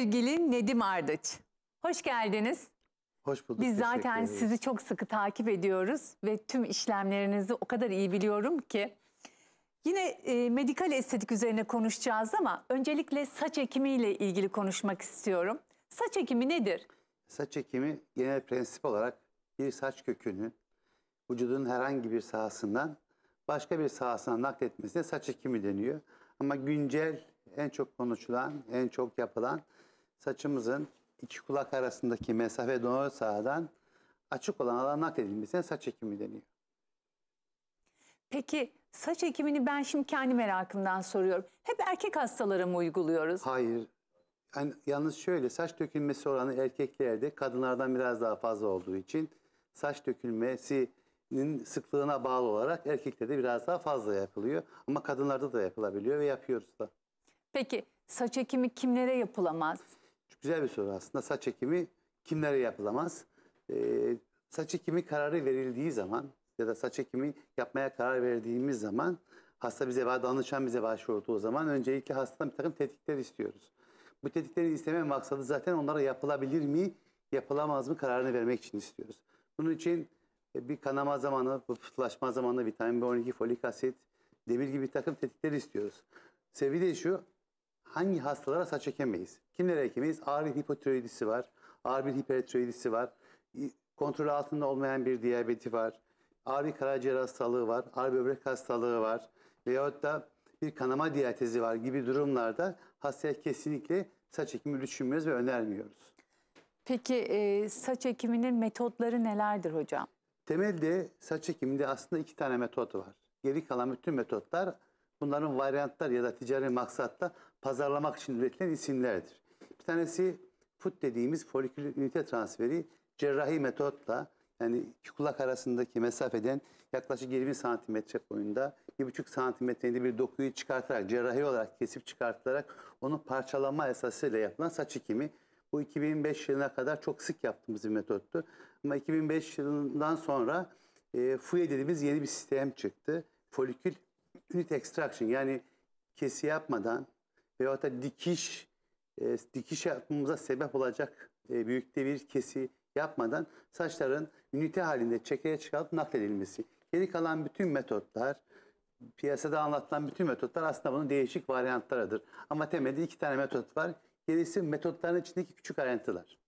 sevgili Nedim Ardıç. Hoş geldiniz. Hoş bulduk. Biz zaten sizi çok sıkı takip ediyoruz ve tüm işlemlerinizi o kadar iyi biliyorum ki. Yine e, medikal estetik üzerine konuşacağız ama öncelikle saç ekimiyle ilgili konuşmak istiyorum. Saç ekimi nedir? Saç ekimi genel prensip olarak bir saç kökünü vücudun herhangi bir sahasından başka bir sahasına nakletmesine saç ekimi deniyor. Ama güncel en çok konuşulan, en çok yapılan saçımızın iki kulak arasındaki mesafe donör sahadan açık olan alana nakledilmesine saç ekimi deniyor. Peki saç ekimini ben şimdi kendi merakımdan soruyorum. Hep erkek hastalara mı uyguluyoruz? Hayır. Yani yalnız şöyle saç dökülmesi oranı erkeklerde kadınlardan biraz daha fazla olduğu için saç dökülmesinin sıklığına bağlı olarak erkeklerde biraz daha fazla yapılıyor. Ama kadınlarda da yapılabiliyor ve yapıyoruz da. Peki saç ekimi kimlere yapılamaz? Güzel bir soru aslında. Saç ekimi kimlere yapılamaz? Ee, saç ekimi kararı verildiği zaman ya da saç ekimi yapmaya karar verdiğimiz zaman hasta bize danışan bize başvurduğu zaman öncelikle hastadan bir takım tetikler istiyoruz. Bu tetkikleri isteme maksadı zaten onlara yapılabilir mi, yapılamaz mı kararını vermek için istiyoruz. Bunun için e, bir kanama zamanı, pıhtılaşma zamanı vitamin B12, folik asit, demir gibi bir takım tetikler istiyoruz. Sebebi şu, hangi hastalara saç ekemeyiz? Kimlere hekimiz? A1 hipotiroidisi var, a bir hipertiroidisi var, kontrol altında olmayan bir diyabeti var, a bir karaciğer hastalığı var, a böbrek hastalığı var veyahut da bir kanama diyatezi var gibi durumlarda hastaya kesinlikle saç ekimi düşünmüyoruz ve önermiyoruz. Peki e, saç ekiminin metotları nelerdir hocam? Temelde saç ekiminde aslında iki tane metot var. Geri kalan bütün metotlar bunların varyantlar ya da ticari maksatta pazarlamak için üretilen isimlerdir. Bir tanesi FUT dediğimiz folikül ünite transferi cerrahi metotla yani iki kulak arasındaki mesafeden yaklaşık 20 santimetre boyunda 1,5 santimetreinde bir dokuyu çıkartarak cerrahi olarak kesip çıkartılarak onu parçalama esasıyla yapılan saç ekimi. Bu 2005 yılına kadar çok sık yaptığımız bir metottu. Ama 2005 yılından sonra e, FUE dediğimiz yeni bir sistem çıktı. Folikül unit extraction yani kesi yapmadan veyahut da dikiş e, dikiş yapmamıza sebep olacak e, büyükte bir kesi yapmadan saçların ünite halinde çekeye çıkartıp nakledilmesi. Geri kalan bütün metotlar, piyasada anlatılan bütün metotlar aslında bunun değişik varyantlarıdır. Ama temelde iki tane metot var. Gerisi metotların içindeki küçük ayrıntılar.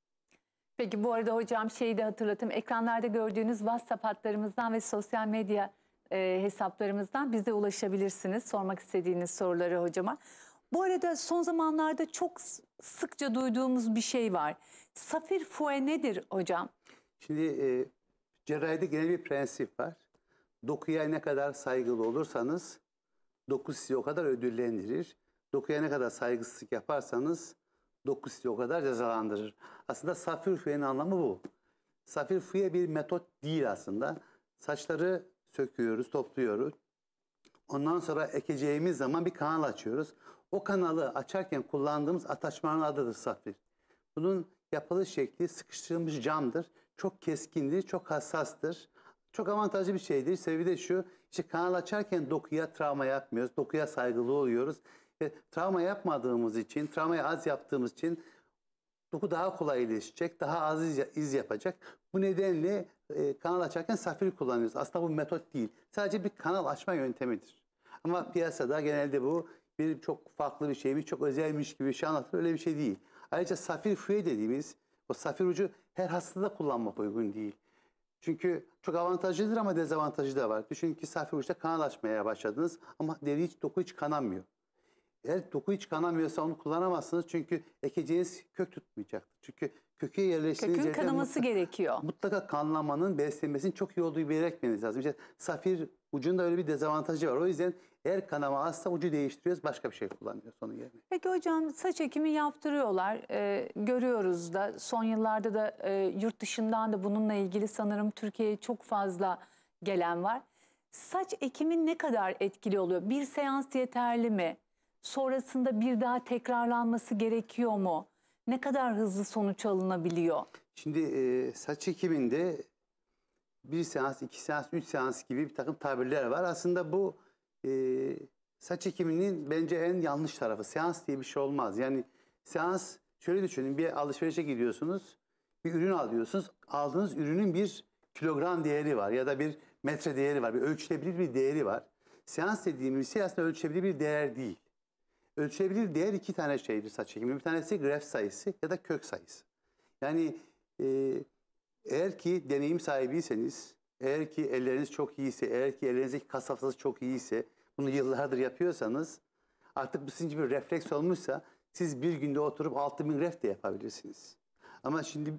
Peki bu arada hocam şeyi de hatırlatayım. Ekranlarda gördüğünüz WhatsApp hatlarımızdan ve sosyal medya e, hesaplarımızdan bize ulaşabilirsiniz. Sormak istediğiniz soruları hocama. Bu arada son zamanlarda çok sıkça duyduğumuz bir şey var. Safir fue nedir hocam? Şimdi e, cerrahide genel bir prensip var. Dokuya ne kadar saygılı olursanız doku sizi o kadar ödüllendirir. Dokuya ne kadar saygısızlık yaparsanız doku sizi o kadar cezalandırır. Aslında safir fuyenin anlamı bu. Safir fuye bir metot değil aslında. Saçları söküyoruz, topluyoruz. Ondan sonra ekeceğimiz zaman bir kanal açıyoruz. O kanalı açarken kullandığımız ataçmanın adıdır safir. Bunun yapılış şekli sıkıştırılmış camdır. Çok keskindir, çok hassastır. Çok avantajlı bir şeydir. Sebebi de şu, işte kanal açarken dokuya travma yapmıyoruz. Dokuya saygılı oluyoruz. Ve travma yapmadığımız için, travmayı az yaptığımız için doku daha kolay iyileşecek, daha az iz, yapacak. Bu nedenle e, kanal açarken safir kullanıyoruz. Aslında bu metot değil. Sadece bir kanal açma yöntemidir. Ama piyasada genelde bu bir çok farklı bir şey, bir çok özelmiş gibi bir şey anlatır. Öyle bir şey değil. Ayrıca safir füye dediğimiz o safir ucu her hastada kullanmak uygun değil. Çünkü çok avantajlıdır ama dezavantajı da var. Düşünün ki safir uçta kanalaşmaya başladınız ama deri hiç, doku hiç kanamıyor. Eğer doku hiç kanamıyorsa onu kullanamazsınız çünkü ekeceğiniz kök tutmayacak Çünkü kökü yerleştirdiğiniz Kökün kanaması mutlaka, gerekiyor. Mutlaka kanlamanın, beslenmesinin çok iyi olduğu bir yere lazım. İşte safir ucunda öyle bir dezavantajı var. O yüzden eğer kanama azsa ucu değiştiriyoruz, başka bir şey kullanıyoruz onun yerine. Peki hocam saç ekimi yaptırıyorlar, ee, görüyoruz da son yıllarda da e, yurt dışından da bununla ilgili sanırım Türkiye'ye çok fazla gelen var. Saç ekimi ne kadar etkili oluyor? Bir seans yeterli mi? Sonrasında bir daha tekrarlanması gerekiyor mu? Ne kadar hızlı sonuç alınabiliyor? Şimdi e, saç ekiminde bir seans, iki seans, üç seans gibi bir takım tabirler var. Aslında bu e, saç ekiminin bence en yanlış tarafı. Seans diye bir şey olmaz. Yani seans şöyle düşünün bir alışverişe gidiyorsunuz. Bir ürün alıyorsunuz. Aldığınız ürünün bir kilogram değeri var ya da bir metre değeri var. Bir ölçülebilir bir değeri var. Seans dediğimiz şey aslında ölçülebilir bir değer değil. Ölçülebilir değer iki tane şeydir saç ekimi. Bir tanesi gref sayısı ya da kök sayısı. Yani e, eğer ki deneyim sahibiyseniz eğer ki elleriniz çok iyiyse, eğer ki ellerinizdeki kas hafızası çok iyiyse, bunu yıllardır yapıyorsanız artık bu sizin bir refleks olmuşsa siz bir günde oturup 6000 ref de yapabilirsiniz. Ama şimdi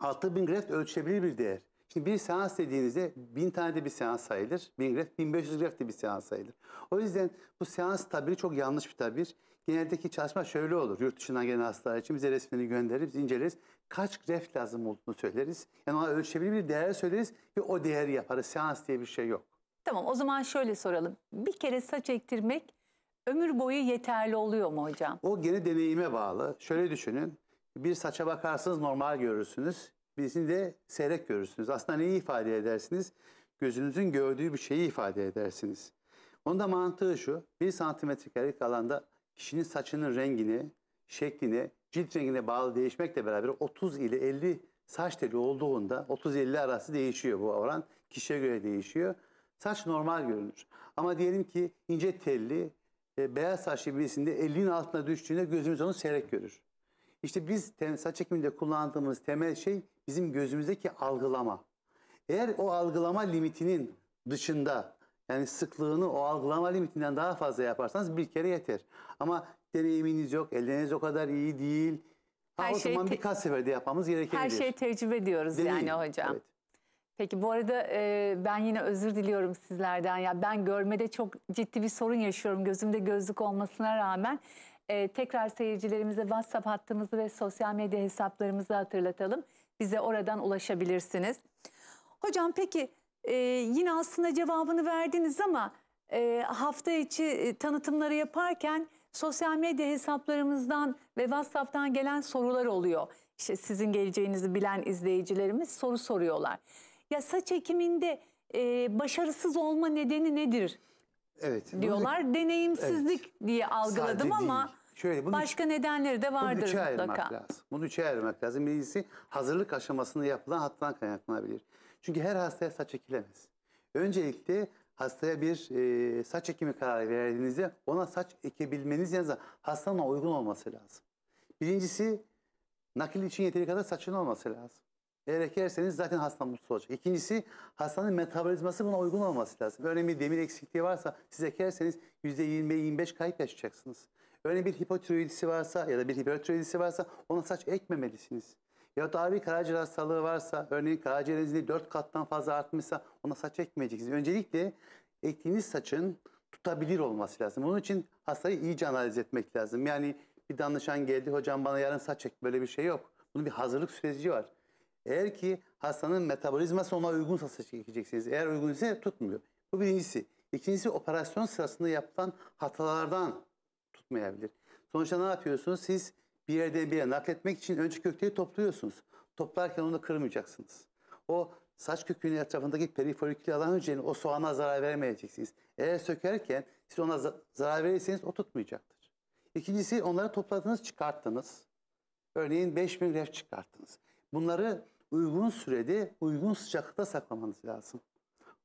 6000 ref ölçülebilir bir değer. Şimdi bir seans dediğinizde bin tane de bir seans sayılır. Bin bin beş yüz graf de bir seans sayılır. O yüzden bu seans tabiri çok yanlış bir tabir. Geneldeki çalışma şöyle olur. Yurt dışından gelen hastalar için bize resmini gönderir, biz inceleriz. Kaç graf lazım olduğunu söyleriz. Yani ona ölçebilir bir değer söyleriz ve o değeri yaparız. Seans diye bir şey yok. Tamam o zaman şöyle soralım. Bir kere saç ektirmek ömür boyu yeterli oluyor mu hocam? O gene deneyime bağlı. Şöyle düşünün. Bir saça bakarsınız normal görürsünüz birisini de seyrek görürsünüz. Aslında neyi ifade edersiniz? Gözünüzün gördüğü bir şeyi ifade edersiniz. Onun da mantığı şu. Bir santimetre alanda kişinin saçının rengini, şeklini, cilt rengine bağlı değişmekle beraber 30 ile 50 saç teli olduğunda 30-50 arası değişiyor bu oran. Kişiye göre değişiyor. Saç normal görünür. Ama diyelim ki ince telli, e, beyaz saçlı birisinde 50'nin altına düştüğünde gözümüz onu seyrek görür. İşte biz saç ekiminde kullandığımız temel şey bizim gözümüzdeki algılama. Eğer o algılama limitinin dışında yani sıklığını o algılama limitinden daha fazla yaparsanız bir kere yeter. Ama deneyiminiz yok, elleriniz o kadar iyi değil. Ha, her şey zaman birkaç seferde yapmamız gerekebilir. Her şeyi tecrübe ediyoruz Deneyim. yani hocam. Evet. Peki bu arada e, ben yine özür diliyorum sizlerden ya ben görmede çok ciddi bir sorun yaşıyorum gözümde gözlük olmasına rağmen e, tekrar seyircilerimize WhatsApp hattımızı ve sosyal medya hesaplarımızı hatırlatalım. Bize oradan ulaşabilirsiniz. Hocam peki e, yine aslında cevabını verdiniz ama e, hafta içi e, tanıtımları yaparken sosyal medya hesaplarımızdan ve WhatsApp'tan gelen sorular oluyor. İşte sizin geleceğinizi bilen izleyicilerimiz soru soruyorlar. Ya saç ekiminde e, başarısız olma nedeni nedir Evet. diyorlar. Deneyimsizlik diye algıladım Sade ama Şöyle, bunu- başka nedenleri de Bunu vardır üçe ayırmak mutlaka. lazım. Bunu üçe ayırmak lazım. Birincisi hazırlık aşamasında yapılan hattan kaynaklanabilir. Çünkü her hastaya saç ekilemez. Öncelikle hastaya bir e, saç ekimi kararı verdiğinizde ona saç ekebilmeniz yanında hastanın uygun olması lazım. Birincisi nakil için yeteri kadar saçın olması lazım. Eğer zaten hasta mutsuz olacak. İkincisi hastanın metabolizması buna uygun olması lazım. Örneğin bir demir eksikliği varsa siz ekerseniz %20-25 kayıp yaşayacaksınız. Örneğin bir hipotiroidisi varsa ya da bir hipertiroidisi varsa ona saç ekmemelisiniz. Ya da bir karaciğer hastalığı varsa, örneğin karaciğer enzimi 4 kattan fazla artmışsa ona saç ekmeyeceksiniz. Öncelikle ektiğiniz saçın tutabilir olması lazım. Bunun için hastayı iyice analiz etmek lazım. Yani bir danışan geldi, hocam bana yarın saç ek, böyle bir şey yok. Bunun bir hazırlık süreci var. Eğer ki hastanın metabolizması ona uygunsa saç ekeceksiniz. Eğer uygun ise tutmuyor. Bu birincisi. İkincisi operasyon sırasında yapılan hatalardan tutmayabilir. Sonuçta ne yapıyorsunuz? Siz bir yerden bir yere nakletmek için önce kökleri topluyorsunuz. Toplarken onu kırmayacaksınız. O saç kökünün etrafındaki perifolikül alan hücrenin o soğana zarar vermeyeceksiniz. Eğer sökerken siz ona zarar verirseniz o tutmayacaktır. İkincisi onları topladınız çıkarttınız. Örneğin 5000 ref çıkarttınız. Bunları uygun sürede uygun sıcaklıkta saklamanız lazım.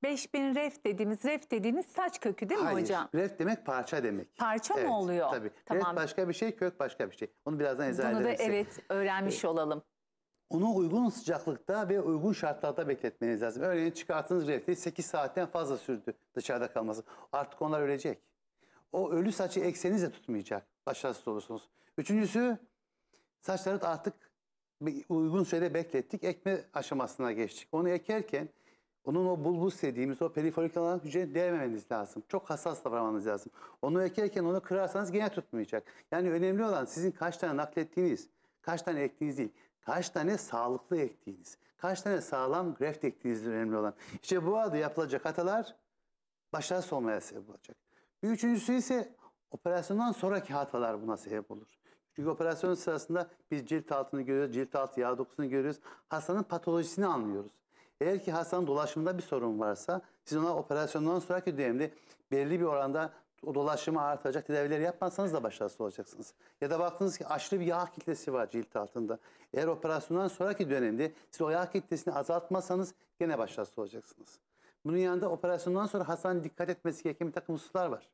5000 ref dediğimiz ref dediğimiz saç kökü değil mi Hayır, hocam? ref demek parça demek. Parça evet, mı oluyor? Tabii. Tamam. Ref başka bir şey, kök başka bir şey. Onu birazdan izah Bunu da evet öğrenmiş olalım. Onu uygun sıcaklıkta ve uygun şartlarda bekletmeniz lazım. Örneğin çıkarttığınız refte 8 saatten fazla sürdü dışarıda kalması. Artık onlar ölecek. O ölü saçı ekseniz de tutmayacak. Başarısız olursunuz. Üçüncüsü saçları artık uygun sürede beklettik. Ekme aşamasına geçtik. Onu ekerken onun o bulbus dediğimiz o perifolik alan hücre değmemeniz lazım. Çok hassas davranmanız lazım. Onu ekerken onu kırarsanız gene tutmayacak. Yani önemli olan sizin kaç tane naklettiğiniz, kaç tane ektiğiniz değil. Kaç tane sağlıklı ektiğiniz, kaç tane sağlam graft ektiğiniz önemli olan. İşte bu arada yapılacak hatalar başarısız olmaya sebep olacak. Bir üçüncüsü ise Operasyondan sonraki hatalar buna sebep olur. Çünkü operasyon sırasında biz cilt altını görüyoruz, cilt altı yağ dokusunu görüyoruz. Hastanın patolojisini anlıyoruz. Eğer ki hastanın dolaşımında bir sorun varsa siz ona operasyondan sonraki dönemde belli bir oranda o dolaşımı artıracak tedaviler yapmazsanız da başarısız olacaksınız. Ya da baktınız ki aşırı bir yağ kitlesi var cilt altında. Eğer operasyondan sonraki dönemde siz o yağ kitlesini azaltmazsanız gene başarısız olacaksınız. Bunun yanında operasyondan sonra hastanın dikkat etmesi gereken bir takım hususlar var.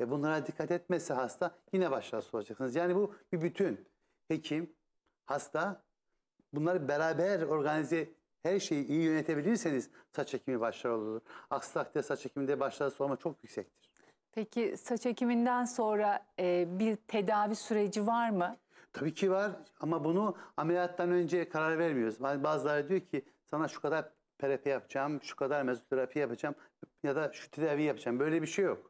E bunlara dikkat etmezse hasta yine başarısız olacaksınız. Yani bu bir bütün. Hekim, hasta bunları beraber organize her şeyi iyi yönetebilirseniz saç ekimi başarılı olur. Aksi takdirde saç ekiminde başarısız olma çok yüksektir. Peki saç ekiminden sonra e, bir tedavi süreci var mı? Tabii ki var ama bunu ameliyattan önce karar vermiyoruz. Bazıları diyor ki sana şu kadar PRP yapacağım, şu kadar mezoterapi yapacağım ya da şu tedavi yapacağım. Böyle bir şey yok.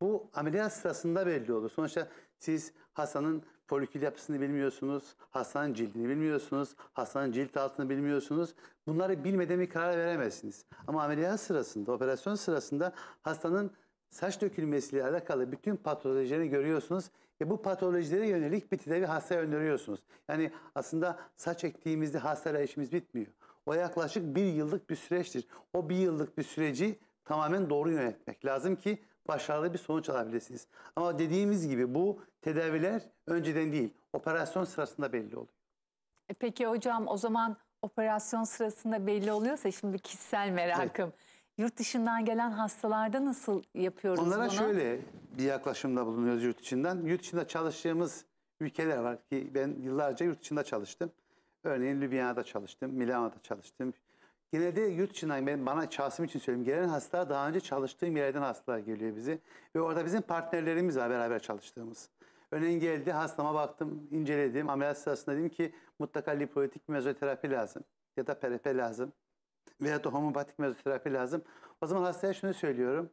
Bu ameliyat sırasında belli olur. Sonuçta siz hastanın folikül yapısını bilmiyorsunuz, hastanın cildini bilmiyorsunuz, hastanın cilt altını bilmiyorsunuz. Bunları bilmeden bir karar veremezsiniz. Ama ameliyat sırasında, operasyon sırasında hastanın saç dökülmesiyle alakalı bütün patolojilerini görüyorsunuz. E bu patolojilere yönelik bir tedavi hasta öneriyorsunuz. Yani aslında saç ektiğimizde hastayla işimiz bitmiyor. O yaklaşık bir yıllık bir süreçtir. O bir yıllık bir süreci tamamen doğru yönetmek lazım ki başarılı bir sonuç alabilirsiniz. Ama dediğimiz gibi bu tedaviler önceden değil, operasyon sırasında belli oluyor. E peki hocam o zaman operasyon sırasında belli oluyorsa şimdi kişisel merakım. Evet. Yurt dışından gelen hastalarda nasıl yapıyoruz Onlara bunu? Onlara şöyle bir yaklaşımda bulunuyoruz yurt içinden. Yurt dışında çalıştığımız ülkeler var ki ben yıllarca yurt dışında çalıştım. Örneğin Lübnan'da çalıştım, Milano'da çalıştım, Genelde yurt içinden benim bana şahsım için söyleyeyim. Gelen hasta daha önce çalıştığım yerden hastalar geliyor bize. Ve orada bizim partnerlerimiz var beraber çalıştığımız. Örneğin geldi hastama baktım, inceledim. Ameliyat sırasında dedim ki mutlaka lipolitik mezoterapi lazım. Ya da PRP lazım. Veya da homopatik mezoterapi lazım. O zaman hastaya şunu söylüyorum.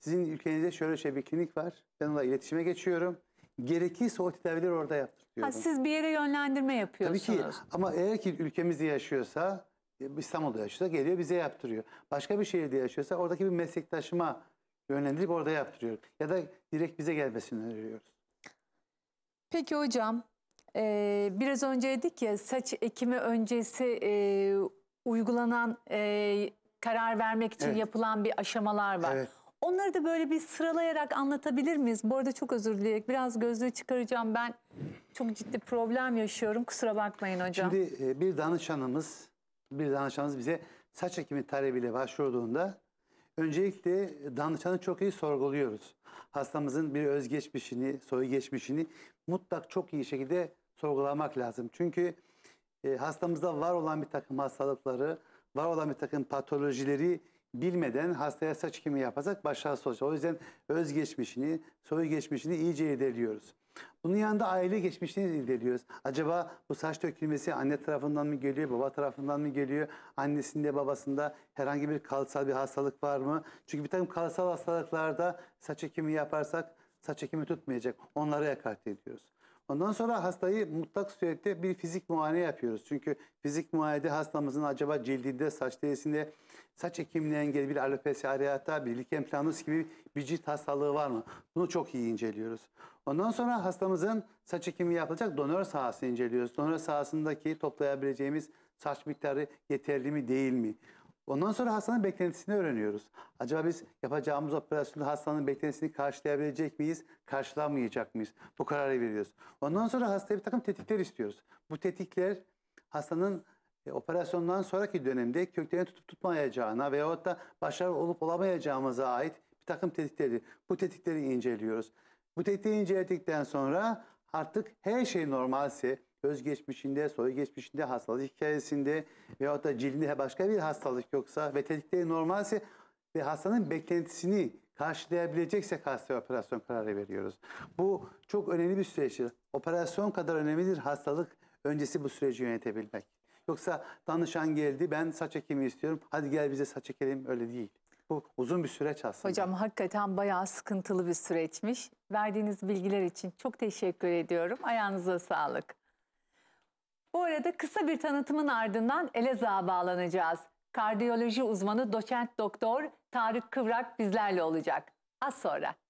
Sizin ülkenizde şöyle şey bir klinik var. Ben onunla iletişime geçiyorum. Gerekirse o tedavileri orada yaptırıyorum. Ha, siz bir yere yönlendirme yapıyorsunuz. Tabii ki ama eğer ki ülkemizde yaşıyorsa İstanbul'da yaşıyorsa geliyor bize yaptırıyor. Başka bir şehirde yaşıyorsa oradaki bir meslektaşıma yönlendirip orada yaptırıyor. Ya da direkt bize gelmesini öneriyoruz. Peki hocam e, biraz önce dedik ya saç ekimi öncesi e, uygulanan e, karar vermek için evet. yapılan bir aşamalar var. Evet. Onları da böyle bir sıralayarak anlatabilir miyiz? Bu arada çok özür dileyerek biraz gözlüğü çıkaracağım. Ben çok ciddi problem yaşıyorum. Kusura bakmayın hocam. Şimdi bir danışanımız bir danışanımız bize saç ekimi talebiyle başvurduğunda öncelikle danışanı çok iyi sorguluyoruz. Hastamızın bir özgeçmişini, soy geçmişini mutlak çok iyi şekilde sorgulamak lazım. Çünkü e, hastamızda var olan bir takım hastalıkları, var olan bir takım patolojileri bilmeden hastaya saç ekimi yaparsak başarısız olacak. O yüzden özgeçmişini, soy geçmişini iyice irdeliyoruz. Bunun yanında aile geçmişini irdeliyoruz. Acaba bu saç dökülmesi anne tarafından mı geliyor, baba tarafından mı geliyor? Annesinde, babasında herhangi bir kalıtsal bir hastalık var mı? Çünkü bir takım kalıtsal hastalıklarda saç ekimi yaparsak saç ekimi tutmayacak. onlara ekarte ediyoruz. Ondan sonra hastayı mutlak surette bir fizik muayene yapıyoruz. Çünkü fizik muayenede hastamızın acaba cildinde, saç derisinde, saç ekimine engel bir alopecia areata, bir liken planus gibi bir cilt hastalığı var mı? Bunu çok iyi inceliyoruz. Ondan sonra hastamızın saç ekimi yapılacak donör sahasını inceliyoruz. Donör sahasındaki toplayabileceğimiz saç miktarı yeterli mi değil mi? Ondan sonra hastanın beklentisini öğreniyoruz. Acaba biz yapacağımız operasyonda hastanın beklentisini karşılayabilecek miyiz, karşılamayacak mıyız? Bu kararı veriyoruz. Ondan sonra hastaya bir takım tetikler istiyoruz. Bu tetikler hastanın e, operasyondan sonraki dönemde köklerini tutup tutmayacağına veyahut da başarılı olup olamayacağımıza ait bir takım tetikleri. Bu tetikleri inceliyoruz. Bu tetikleri inceledikten sonra artık her şey normalse, özgeçmişinde, soy geçmişinde, hastalık hikayesinde veyahut da cildinde başka bir hastalık yoksa ve tetikleri normalse ve hastanın beklentisini karşılayabileceksek hastaya operasyon kararı veriyoruz. Bu çok önemli bir süreçtir. Operasyon kadar önemlidir hastalık öncesi bu süreci yönetebilmek. Yoksa danışan geldi ben saç ekimi istiyorum hadi gel bize saç ekelim öyle değil. Bu uzun bir süreç aslında. Hocam hakikaten bayağı sıkıntılı bir süreçmiş. Verdiğiniz bilgiler için çok teşekkür ediyorum. Ayağınıza sağlık. Bu arada kısa bir tanıtımın ardından Elazığ'a bağlanacağız. Kardiyoloji uzmanı doçent doktor Tarık Kıvrak bizlerle olacak. Az sonra.